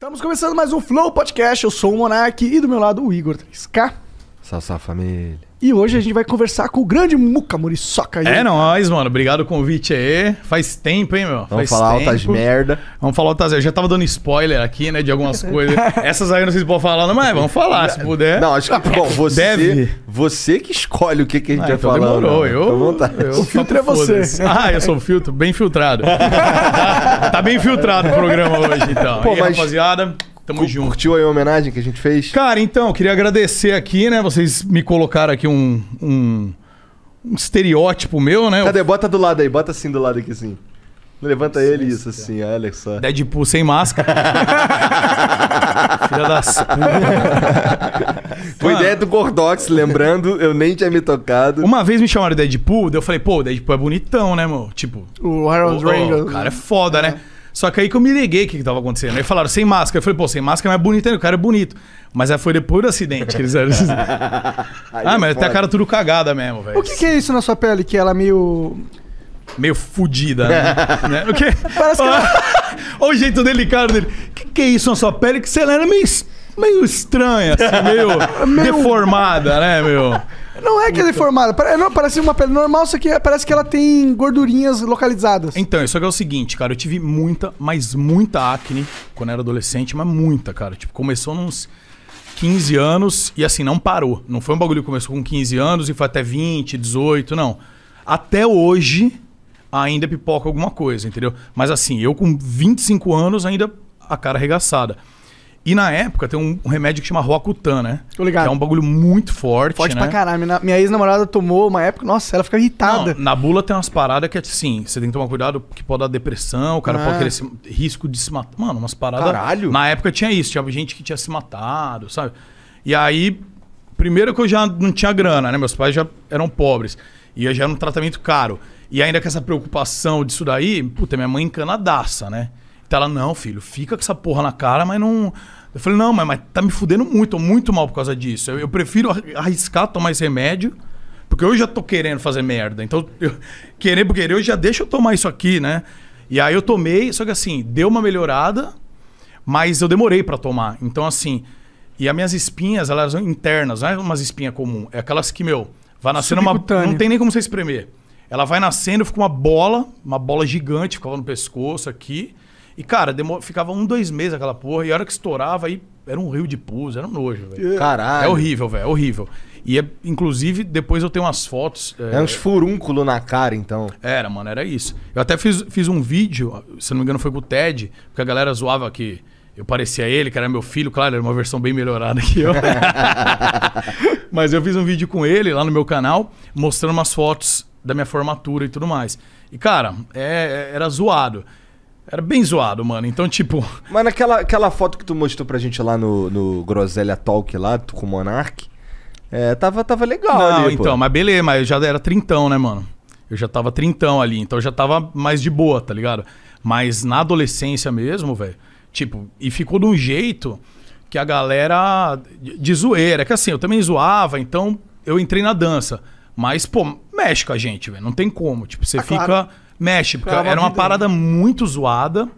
Estamos começando mais um Flow Podcast. Eu sou o Monark e do meu lado o Igor 3K. Salsa família. E hoje a gente vai conversar com o grande Muca Muriçoca. É nóis, mano. Obrigado o convite aí. Faz tempo, hein, meu? Vamos Faz falar tempo. altas merda. Vamos falar altas merda. Eu já tava dando spoiler aqui, né, de algumas coisas. Essas aí eu não sei se pode falar, não, mas vamos falar, se puder. Não, acho que, bom, você, Deve. você que escolhe o que, que a gente ah, vai então falar. Demorou, não. eu. eu o filtro é você. Ah, eu sou o filtro? Bem filtrado. Tá, tá bem filtrado o programa hoje, então. Pô, aí, mas... rapaziada. Tamo C junto. Curtiu aí a homenagem que a gente fez? Cara, então, queria agradecer aqui, né? Vocês me colocaram aqui um, um, um estereótipo meu, né? Cadê? Bota do lado aí, bota assim do lado aqui, assim. Levanta ele isso assim, olha só. Deadpool sem máscara. Filha das Foi ideia do Gordox, lembrando, eu nem tinha me tocado. Uma vez me chamaram de Deadpool, daí eu falei, pô, o Deadpool é bonitão, né, meu? Tipo, o Harold Reynolds. O cara é foda, né? É. Só que aí que eu me liguei o que, que tava acontecendo. Aí falaram, sem máscara. Eu falei, pô, sem máscara é mais bonito, hein? o cara é bonito. Mas aí foi depois do acidente que eles eram. ah, é mas até a cara tudo cagada mesmo, velho. O que, que é isso na sua pele? Que ela é meio meio fudida, né? né? o quê? Parece que ela... Olha o jeito delicado dele. Que que é isso na sua pele? Que você era é meio, meio estranha, assim, meio deformada, né, meu? Não é que ela então. é deformada. Parece uma pele normal, só que parece que ela tem gordurinhas localizadas. Então, isso aqui é o seguinte, cara. Eu tive muita, mas muita acne quando era adolescente, mas muita, cara. Tipo, começou nos 15 anos e assim, não parou. Não foi um bagulho que começou com 15 anos e foi até 20, 18, não. Até hoje ainda pipoca alguma coisa, entendeu? Mas assim, eu com 25 anos ainda a cara arregaçada. E na época tem um, remédio que chama Roacutan, né? Tô ligado. Que é um bagulho muito forte. Forte né? pra caralho. Minha, minha ex-namorada tomou uma época, nossa, ela ficava irritada. Não, na bula tem umas paradas que é assim, você tem que tomar cuidado que pode dar depressão, o cara ah. pode ter esse risco de se matar. Mano, umas paradas. Caralho. Na época tinha isso, tinha gente que tinha se matado, sabe? E aí, primeiro que eu já não tinha grana, né? Meus pais já eram pobres. E já era um tratamento caro. E ainda com essa preocupação disso daí, puta, minha mãe encanadaça, né? Então ela, não, filho, fica com essa porra na cara, mas não eu falei, não, mas, mas tá me fudendo muito, tô muito mal por causa disso. Eu, eu prefiro arriscar tomar esse remédio, porque eu já tô querendo fazer merda. Então, eu, querer por querer, eu já deixa eu tomar isso aqui, né? E aí eu tomei, só que assim, deu uma melhorada, mas eu demorei para tomar. Então, assim, e as minhas espinhas, elas são internas, não é umas espinhas comum, é aquelas que, meu, vai nascendo uma. Não tem nem como você espremer. Ela vai nascendo, fica uma bola, uma bola gigante, ficava no pescoço aqui. E, cara, demor... ficava um, dois meses aquela porra. E a hora que estourava, aí era um rio de pus, era um nojo, velho. É. Caralho. É horrível, velho, é horrível. E, é, inclusive, depois eu tenho umas fotos... É, é uns furúnculos na cara, então. Era, mano, era isso. Eu até fiz, fiz um vídeo, se não me engano foi com o Ted, porque a galera zoava que eu parecia ele, que era meu filho. Claro, era uma versão bem melhorada que eu. Mas eu fiz um vídeo com ele lá no meu canal, mostrando umas fotos da minha formatura e tudo mais. E, cara, é, é era zoado. Era bem zoado, mano. Então, tipo. Mas naquela aquela foto que tu mostrou pra gente lá no, no Groselha Talk lá, tu com o Monark, é, tava, tava legal Não, ali, então, pô. mas beleza, mas eu já era trintão, né, mano? Eu já tava trintão ali, então eu já tava mais de boa, tá ligado? Mas na adolescência mesmo, velho, tipo, e ficou de um jeito que a galera de zoeira, que assim, eu também zoava, então eu entrei na dança. Mas, pô, mexe com a gente, velho, não tem como. Tipo, você ah, fica. Claro Mexe, porque era uma parada muito zoada.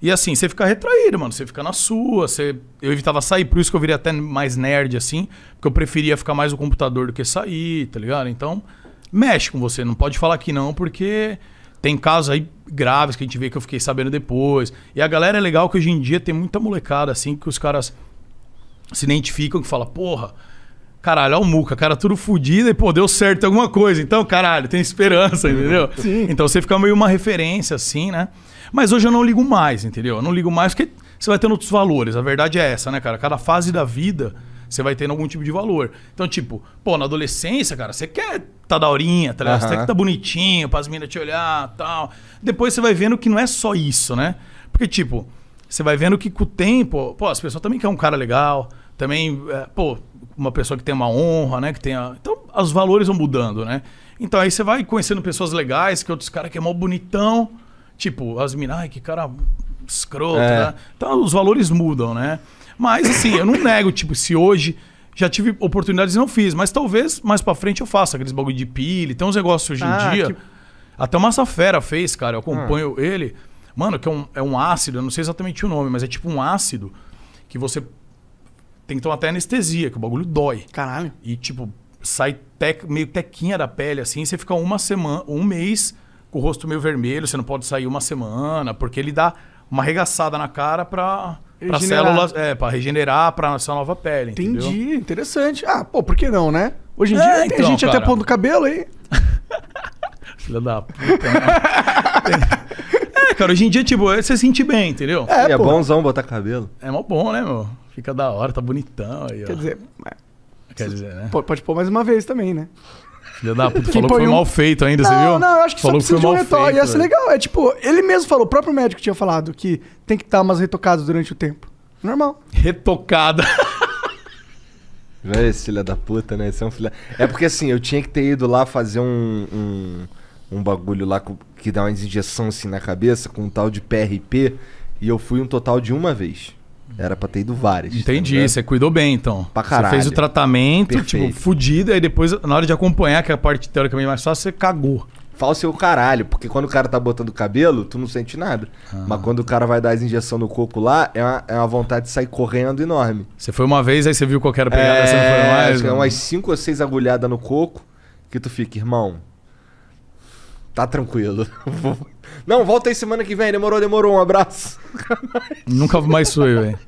E assim, você fica retraído, mano. Você fica na sua. Você... Eu evitava sair, por isso que eu virei até mais nerd, assim. Porque eu preferia ficar mais no computador do que sair, tá ligado? Então, mexe com você. Não pode falar que não, porque tem casos aí graves que a gente vê que eu fiquei sabendo depois. E a galera é legal que hoje em dia tem muita molecada, assim, que os caras se identificam, que fala, porra Caralho, olha o Muca, cara tudo fodido e, pô, deu certo alguma coisa. Então, caralho, tem esperança, entendeu? Sim. Então você fica meio uma referência, assim, né? Mas hoje eu não ligo mais, entendeu? Eu não ligo mais porque você vai tendo outros valores. A verdade é essa, né, cara? Cada fase da vida você vai tendo algum tipo de valor. Então, tipo, pô, na adolescência, cara, você quer tá daorinha, tá ligado? Uhum. Você quer que tá bonitinho, pras meninas te olhar tal. Depois você vai vendo que não é só isso, né? Porque, tipo, você vai vendo que com o tempo, pô, as pessoas também querem um cara legal, também, é, pô, uma pessoa que tem uma honra, né? Que tenha... Então, os valores vão mudando, né? Então, aí você vai conhecendo pessoas legais, que outros caras que é mó bonitão. Tipo, as minas, ai, que cara escroto, é. né? Então, os valores mudam, né? Mas, assim, eu não nego, tipo, se hoje... Já tive oportunidades e não fiz, mas talvez mais pra frente eu faça aqueles bagulho de pile. Tem uns negócios hoje ah, em dia. Que... Até o Massa Fera fez, cara. Eu acompanho ah. ele. Mano, que é um, é um ácido, eu não sei exatamente o nome, mas é tipo um ácido que você tem que tomar até anestesia, que o bagulho dói. Caralho. E, tipo, sai tec, meio tequinha da pele, assim, você fica uma semana, um mês com o rosto meio vermelho, você não pode sair uma semana, porque ele dá uma arregaçada na cara pra, pra células, é, pra regenerar pra essa nova pele. Entendi, interessante. Ah, pô, por que não, né? Hoje em é, dia então, tem gente cara. até pondo cabelo aí. Filha da puta, né? é, cara, hoje em dia, tipo, é você se sente bem, entendeu? É, é, é bonzão botar cabelo. É mó bom, né, meu? Fica da hora, tá bonitão aí, ó. Quer dizer, é. Quer dizer né? Pode pôr mais uma vez também, né? Filha da puta, falou que foi um... mal feito ainda, não, você viu? Não, eu acho que falou só precisa que foi de um retoque. Ia ser né? legal. É tipo, ele mesmo falou, o próprio médico tinha falado que tem que estar umas retocadas durante o tempo. Normal. Retocada. É esse filha da puta, né? Esse é um filha... É porque assim, eu tinha que ter ido lá fazer um, um, um bagulho lá que dá uma injeção assim na cabeça com um tal de PRP e eu fui um total de uma vez. Era pra ter ido várias. Tá Entendi, tá você cuidou bem então. Pra caralho. Você fez o tratamento, tipo, Perfeito. tipo, fudido, aí depois, na hora de acompanhar, que é a parte teoricamente mais fácil, você cagou. Falso é o caralho, porque quando o cara tá botando o cabelo, tu não sente nada. Ah. Mas quando o cara vai dar as injeções no coco lá, é uma, é uma vontade de sair correndo enorme. Você foi uma vez, aí você viu qualquer pegada, é, você não foi mais? Acho que é umas 5 ou 6 agulhadas no coco, que tu fica, irmão, tá tranquilo. não, volta aí semana que vem, demorou, demorou, um abraço. Nunca mais sou eu, velho.